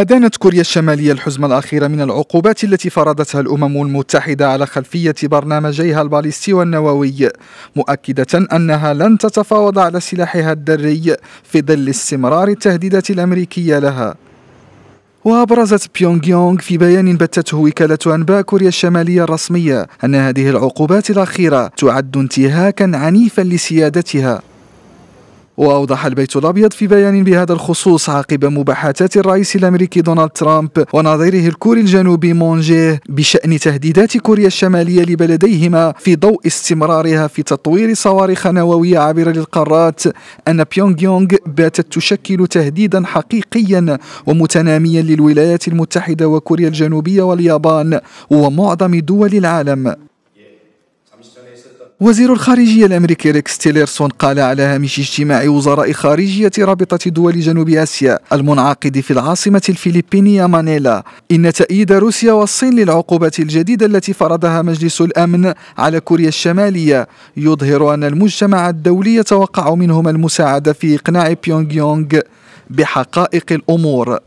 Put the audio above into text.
أدانت كوريا الشمالية الحزمة الأخيرة من العقوبات التي فرضتها الأمم المتحدة على خلفية برنامجيها الباليستي والنووي مؤكدة أنها لن تتفاوض على سلاحها الذري في ظل استمرار التهديدات الأمريكية لها وأبرزت بيونغ يونغ في بيان بتته وكالة أنباء كوريا الشمالية الرسمية أن هذه العقوبات الأخيرة تعد انتهاكا عنيفا لسيادتها وأوضح البيت الأبيض في بيان بهذا الخصوص عقب مباحثات الرئيس الأمريكي دونالد ترامب ونظيره الكوري الجنوبي مونجيه بشأن تهديدات كوريا الشمالية لبلديهما في ضوء استمرارها في تطوير صواريخ نووية عابرة للقارات أن بيونغ يونغ باتت تشكل تهديدا حقيقيا ومتناميا للولايات المتحدة وكوريا الجنوبية واليابان ومعظم دول العالم وزير الخارجية الأمريكي ريكس تيليرسون قال على هامش اجتماع وزراء خارجية رابطة دول جنوب آسيا المنعقد في العاصمة الفلبينية مانيلا إن تأييد روسيا والصين للعقوبات الجديدة التي فرضها مجلس الأمن على كوريا الشمالية يظهر أن المجتمع الدولي يتوقع منهما المساعدة في إقناع بيونغ يونغ بحقائق الأمور